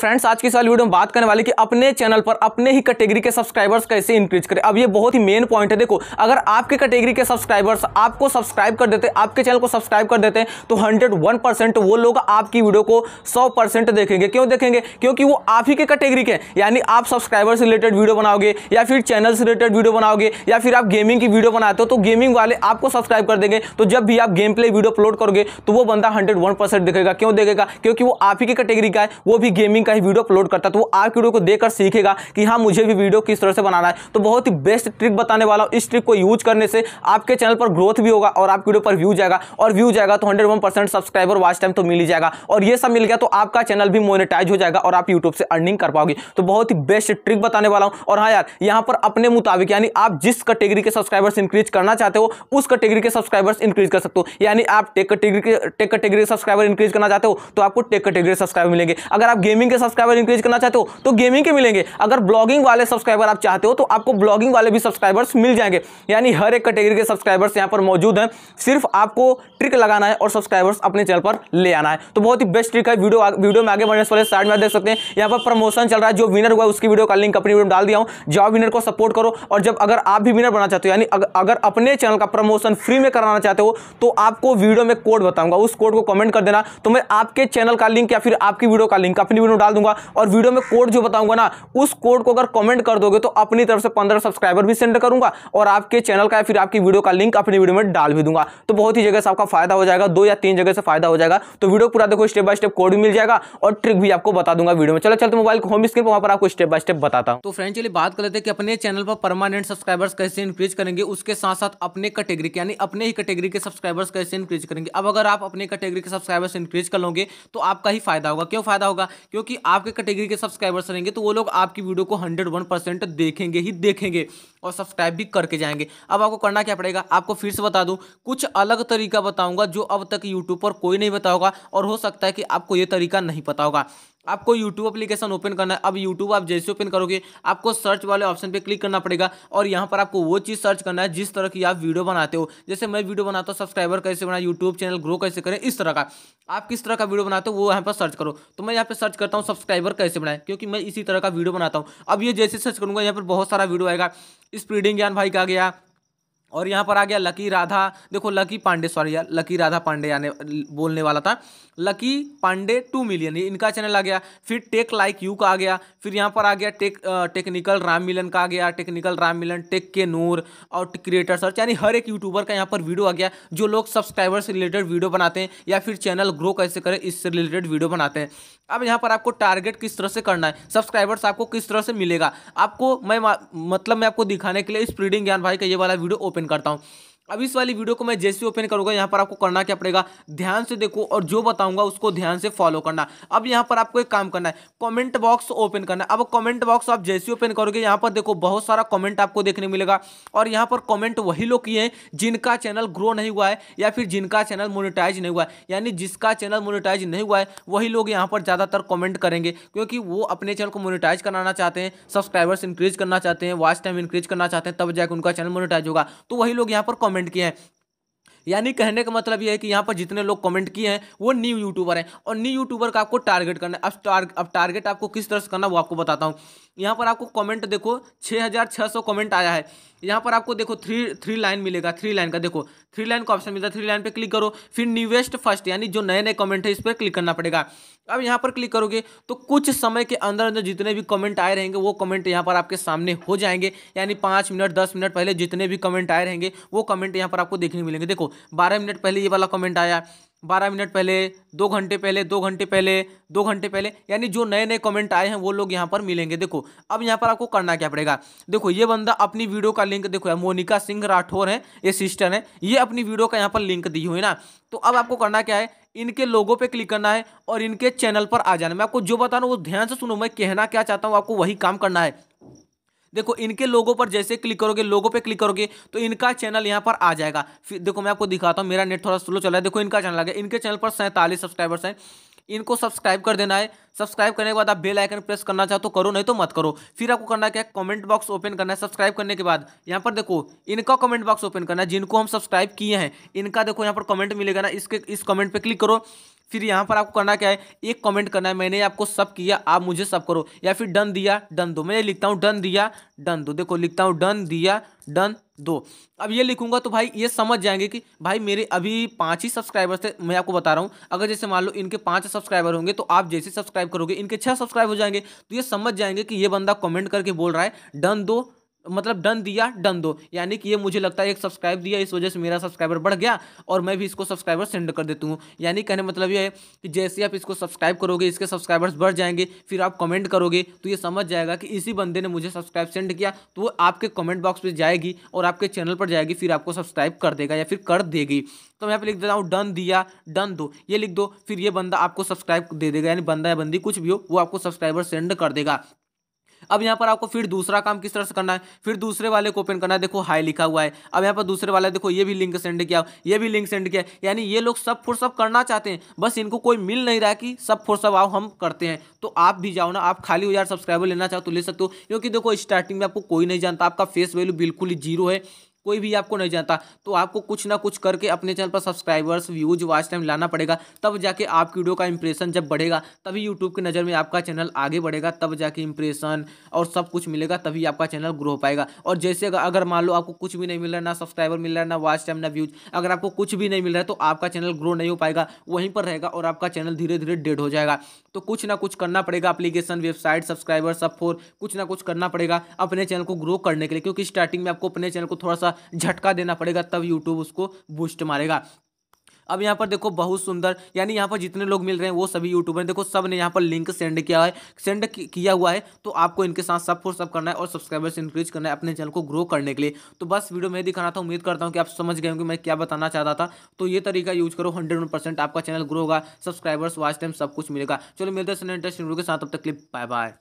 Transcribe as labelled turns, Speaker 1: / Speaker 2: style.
Speaker 1: friends आज की साल वीडियो में बात करने वाले कि अपने चैनल पर अपने ही कैटेगरी के सब्सक्राइबर्स कैसे इंक्रीज करें अब ये बहुत ही मेन पॉइंट है देखो अगर आपके कैटेगरी के सब्सक्राइबर्स आपको सब्सक्राइब कर देते आपके चैनल को सब्सक्राइब कर देते हैं तो हंड्रेड वो लोग आपकी वीडियो को सौ देखेंगे क्यों देखेंगे क्योंकि वो आप ही के कैटेगरी के यानी आप सब्सक्राइबर से रिलेटेड वीडियो बनाओगे या फिर चैनल से रिलेटेड वीडियो बनाओगे या फिर आप गेमिंग की वीडियो बनाते हो तो गेमिंग वाले आपको सब्सक्राइब कर देंगे तो जब भी आप गेम प्ले वीडियो अपलोड करोगे तो वो बंदा हंड्रेड देखेगा क्यों देखेगा क्योंकि वो आप ही की कैटेगरी का है वो भी गेमिंग का ही वीडियो अपलोड करता है तो वो आपकी वीडियो को देखकर सीखेगा कि हाँ मुझे भी वीडियो किस तरह से बनाना है तो बहुत ही बेस्ट ट्रिक बताने वाला हूँ इस ट्रिक को यूज करने से आपके चैनल पर ग्रोथ भी होगा और आपकी वीडियो पर व्यू जाएगा और व्यू जाएगा तो हंड्रेड सब्सक्राइबर वाच टाइम तो मिल ही जाएगा और ये सब मिल गया तो आपका चैनल भी मोनिटाइज हो जाएगा और आप यूट्यूब से अर्निंग कर पाओगे तो बहुत ही बेस्ट ट्रिक बताने वाला हूँ और हाँ यार यहाँ पर अपने मुताबिक यानी आप जिस कैटेगरी के सब्सक्राइबर्स इंक्रीज करना चाहते हो उस कैटेगरी के सब्सक्राइबर्स इंक्रीज कर सकते हो यानी आप टेक कैटेगरी के टेक कैटेगरी सब्सक्राइबर इंक्रीज करना चाहते हो तो आपको टेक कैटेगरी सब्सक्राइबर मिलेंगे अगर आप गेमिंग ब्लॉगिंग के सब्सक्राइबर इंक्रीज करना चाहते हो तो गेमिंग के मिलेंगे अगर ब्लॉगिंग वाले सब्सक्राइबर आप चाहते हो तो आपको ब्लॉगिंग वाले भी सब्सक्राइबर्स मिल जाएंगे यानी हर एक कैटेगरी के सब्सक्राइबर्स यहाँ पर मौजूद हैं सिर्फ आपको ट्रिक लगाना है और सब्सक्राइबर्स अपने चैनल पर ले आना है तो बहुत ही बेस्ट ट्रिक है वीडियो वीडियो में आगे बढ़ने से पहले साइड में देख सकते हैं यहाँ पर प्रमोशन चल रहा है जो विनर हुआ उसकी वीडियो का लिंक अपनी वीडियो डाल दिया हूँ जाओ विनर को सपोर्ट करो और जब अगर आप भी विनर बनना चाहते हो यानी अगर अपने चैनल का प्रमोशन फ्री में कराना चाहते हो तो आपको वीडियो में कोड बताऊंगा उस कोड को कमेंट कर देना तो मैं आपके चैनल का लिंक या फिर आपकी वीडियो का लिंक अपनी वीडियो डाल दूंगा और वीडियो में कोड जो बताऊंगा ना उस कोड को अगर कमेंट कर दोगे तो अपनी तरफ से पंद्रह सब्सक्राइबर भी सेंड करूंगा और आपके चैनल का फिर आपकी वीडियो का लिंक अपनी वीडियो में डाल भी दूंगा तो बहुत ही जगह से आपका फायदा हो जाएगा दो या तीन जगह से फायदा हो जाएगा तो वीडियो पूरा देखो स्टेप बाय स्टेप कोड भी मिल जाएगा और ट्रिक भी आपको बता दूंगा वीडियो में चलो चलते मोबाइल को होम स्क्रीन पर वहाँ पर आपको स्टेप बाय स्टेप बताता हूँ तो फ्रेंड चलिए बात कर लेते हैं कि अपने चैनल पर परमानेंट सब्सक्राइबर्स कैसे इंक्रीज करेंगे उसके साथ साथ अपने कैटेगरी यानी अपने ही कैटेगरी के सब्सक्राइबर्स कैसे इंक्रीज करेंगे अब अगर आप अपने कैटेगरी के सब्सक्राइबर्स इंक्रीज कर लोगे तो आपका ही फायदा होगा क्यों फायदा होगा क्योंकि कि आपके कैटेगरी के सब्सक्राइबर्स रहेंगे तो वो लोग आपकी वीडियो को हंड्रेड वन परसेंट देखेंगे ही देखेंगे और सब्सक्राइब भी करके जाएंगे अब आपको करना क्या पड़ेगा आपको फिर से बता दूँ कुछ अलग तरीका बताऊँगा जो अब तक यूट्यूब पर कोई नहीं बताओगा और हो सकता है कि आपको ये तरीका नहीं पता होगा आपको YouTube एप्लीकेशन ओपन करना है अब YouTube आप जैसे ओपन करोगे आपको सर्च वाले ऑप्शन पे क्लिक करना पड़ेगा और यहाँ पर आपको वो चीज़ सर्च करना है जिस तरह की आप वीडियो बनाते हो जैसे मैं वीडियो बनाता हूँ सब्सक्राइबर कैसे बनाए यूट्यूब चैनल ग्रो कैसे करें इस तरह का आप किस तरह का वीडियो बनाते हो वो यहाँ पर सर्च करो तो मैं यहाँ पर सर्च करता हूँ सब्सक्राइबर कैसे बनाए क्योंकि मैं इसी तरह का वीडियो बनाता हूँ अब ये जैसे सर्च करूँगा यहाँ पर बहुत सारा वीडियो आएगा स्पीडिंग ज्ञान भाई का गया और यहाँ पर आ गया लकी राधा देखो लकी पांडे सॉरी यार लकी राधा पांडे आने बोलने वाला था लकी पांडे टू मिलियन ये इनका चैनल आ गया फिर टेक लाइक यू का आ गया फिर यहाँ पर आ गया टेक टेक्निकल राम मिलन का आ गया टेक्निकल राम मिलन टेक के नूर और क्रिएटर सर्च यानी हर एक यूट्यूबर का यहाँ पर वीडियो आ गया जो लोग सब्सक्राइबर से रिलेटेड वीडियो बनाते हैं या फिर चैनल ग्रो कैसे करें इससे रिलेटेड वीडियो बनाते हैं अब यहाँ पर आपको टारगेट किस तरह से करना है सब्सक्राइबर्स आपको किस तरह से मिलेगा आपको मैं मतलब मैं आपको दिखाने के लिए स्प्रीडिंग ज्ञान भाई का ये वाला वीडियो ओपन करता हूँ अब इस वाली वीडियो को मैं जैसे ओपन करूंगा यहाँ पर आपको करना क्या पड़ेगा ध्यान से देखो और जो बताऊंगा उसको ध्यान से फॉलो करना अब यहाँ पर आपको एक काम करना है कमेंट बॉक्स ओपन करना है अब कमेंट बॉक्स आप जैसे ओपन करोगे यहाँ पर देखो बहुत सारा कमेंट आपको देखने मिलेगा और यहाँ पर कॉमेंट वही लोग किए हैं जिनका चैनल ग्रो नहीं हुआ है या फिर जिनका चैनल मोनिटाइज नहीं हुआ है यानी जिसका चैनल मोनिटाइज नहीं हुआ है वही लोग यहाँ पर ज़्यादातर कॉमेंट करेंगे क्योंकि वो अपने चैनल को मोनिटाइज कराना चाहते हैं सब्सक्राइबर्स इंक्रीज करना चाहते हैं वॉच टाइम इंक्रीज करना चाहते हैं तब जाकर उनका चैनल मोनिटाइज होगा तो वही लोग यहाँ पर कॉमेंट इन्वेस्टमेंट किए हैं यानी कहने का मतलब ये है कि यहाँ पर जितने लोग कमेंट किए हैं वो न्यू यूट्यूबर हैं और न्यू यूट्यूबर का आपको टारगेट करना है अब टार, अब टारगेट आपको किस तरह से करना वो आपको बताता हूँ यहाँ पर आपको कमेंट देखो छः हज़ार छः सौ कमेंट आया है यहाँ पर आपको देखो थ्री थ्री लाइन मिलेगा थ्री लाइन का देखो थ्री लाइन का ऑप्शन मिलता है थ्री लाइन पर क्लिक करो फिर न्यूएस्ट फर्स्ट यानी जो नए नए कमेंट है इस पर क्लिक करना पड़ेगा अब यहाँ पर क्लिक करोगे तो कुछ समय के अंदर अंदर जितने भी कमेंट आए रहेंगे वो कमेंट यहाँ पर आपके सामने हो जाएंगे यानी पाँच मिनट दस मिनट पहले जितने भी कमेंट आए रहेंगे वो कमेंट यहाँ पर आपको देखने मिलेंगे देखो बारह मिनट पहले ये वाला कमेंट आया बारह मिनट पहले दो घंटे पहले दो घंटे पहले दो घंटे पहले यानी जो नए नए कमेंट आए हैं वो लोग यहाँ पर मिलेंगे देखो अब यहाँ पर आपको करना क्या पड़ेगा देखो ये बंदा अपनी वीडियो का लिंक देखो मोनिका सिंह राठौर है ये सिस्टर है ये अपनी वीडियो का यहाँ पर लिंक दी हुई ना तो अब आपको करना क्या है इनके लोगों पे क्लिक करना है और इनके चैनल पर आ जाना मैं आपको जो बता रहा हूँ वो ध्यान से सुनो मैं कहना क्या चाहता हूँ आपको वही काम करना है देखो इनके लोगों पर जैसे क्लिक करोगे लोगों पे क्लिक करोगे तो इनका चैनल यहाँ पर आ जाएगा फिर देखो मैं आपको दिखाता हूँ मेरा नेट थोड़ा स्लो चल रहा है देखो इनका चैनल आ गया इनके चैनल पर सैंतालीस सब्सक्राइबर्स हैं इनको सब्सक्राइब कर देना है सब्सक्राइब करने के बाद आप बेल आइकन प्रेस करना चाहो तो करो नहीं तो मत करो फिर आपको करना क्या है कमेंट बॉक्स ओपन करना है सब्सक्राइब करने के बाद यहाँ पर देखो इनका कमेंट बॉक्स ओपन करना है जिनको हम सब्सक्राइब किए हैं इनका देखो यहाँ पर कमेंट मिलेगा ना इसके इस कमेंट पर क्लिक करो फिर यहाँ पर आपको करना क्या है एक कमेंट करना है मैंने आपको सब किया आप मुझे सब करो या फिर डन दिया डन दो मैं लिखता हूँ डन दिया डन दो देखो लिखता हूँ डन दिया डन दो अब ये लिखूंगा तो भाई ये समझ जाएंगे कि भाई मेरे अभी पाँच ही सब्सक्राइबर्स थे मैं आपको बता रहा हूँ अगर जैसे मान लो इनके पाँच सब्सक्राइबर होंगे तो आप जैसे सब्सक्राइब करोगे इनके छः सब्सक्राइब हो जाएंगे तो ये समझ जाएंगे कि ये बंदा कमेंट करके बोल रहा है डन दो मतलब डन दिया डन दो यानी कि ये मुझे लगता है एक सब्सक्राइब दिया इस वजह से मेरा सब्सक्राइबर बढ़ गया और मैं भी इसको सब्सक्राइबर सेंड कर देती हूँ यानी कहने मतलब ये है कि जैसे आप इसको सब्सक्राइब करोगे इसके सब्सक्राइबर्स बढ़ जाएंगे फिर आप कमेंट करोगे तो ये समझ जाएगा कि इसी बंदे ने मुझे सब्सक्राइब सेंड किया तो वो आपके कमेंट बॉक्स पर जाएगी और आपके चैनल पर जाएगी फिर आपको सब्सक्राइब कर देगा या फिर कर देगी तो मैं यहाँ पर लिख देता हूँ डन दिया डन दो ये लिख दो फिर ये बंदा आपको सब्सक्राइब दे देगा यानी बंदा या बंदी कुछ भी हो वो आपको सब्सक्राइबर सेंड कर देगा अब यहाँ पर आपको फिर दूसरा काम किस तरह से करना है फिर दूसरे वाले को ओपन करना है देखो हाई लिखा हुआ है अब यहाँ पर दूसरे वाला देखो ये भी लिंक सेंड किया ये भी लिंक सेंड किया यानी ये लोग सब फॉर सब करना चाहते हैं बस इनको कोई मिल नहीं रहा कि सब फॉर सब आओ हम करते हैं तो आप भी जाओ ना आप खाली हजार सब्सक्राइबर लेना चाहो तो ले सकते हो क्योंकि देखो स्टार्टिंग में आपको कोई नहीं जानता आपका फेस वैल्यू बिल्कुल ही जीरो है कोई भी आपको नहीं जानता तो आपको कुछ ना कुछ करके अपने चैनल पर सब्सक्राइबर्स व्यूज वाच टाइम लाना पड़ेगा तब जाके आपकी वीडियो का इंप्रेशन जब बढ़ेगा तभी यूट्यूब की नज़र में आपका चैनल आगे बढ़ेगा तब जाके इंप्रेशन और सब कुछ मिलेगा तभी आपका चैनल ग्रो हो पाएगा और जैसे अगर मान लो आपको कुछ भी नहीं मिल रहा ना सब्सक्राइबर मिल रहा है ना वाच टाइम ना व्यूज अगर आपको कुछ भी नहीं मिल रहा है तो आपका चैनल ग्रो नहीं हो पाएगा वहीं पर रहेगा और आपका चैनल धीरे धीरे डेड हो जाएगा तो कुछ ना कुछ करना पड़ेगा अपलीकेशन वेबसाइट सब्सक्राइबर सब फोर कुछ ना कुछ करना पड़ेगा अपने चैनल को ग्रो करने के लिए क्योंकि स्टार्टिंग में आपको अपने चैनल को थोड़ा सा पड़ेगा झटका देना पड़ेगा तब यूट्यूब उसको बूस्ट मारेगा अब यहाँ पर देखो बहुत सुंदर यानी यहाँ पर जितने लोग मिल रहे हैं वो सभी यूट्यूबर देखो सब ने यहाँ पर लिंक सेंड किया है सेंड किया हुआ है तो आपको इनके साथ सब फोर सब करना है और सब्सक्राइबर्स इंक्रीज करना है अपने चैनल को ग्रो करने के लिए तो बस वीडियो में दिखाना था उम्मीद करता हूँ कि आप समझ गए होंगे मैं क्या बताना चाहता था तो ये तरीका यूज करो हंड्रेड आपका चैनल ग्रो होगा सब्सक्राइबर्स वाच टाइम सब कुछ मिलेगा चलो मिलते हैं इंटरेस्ट के साथ अब तक क्लिप बाय बाय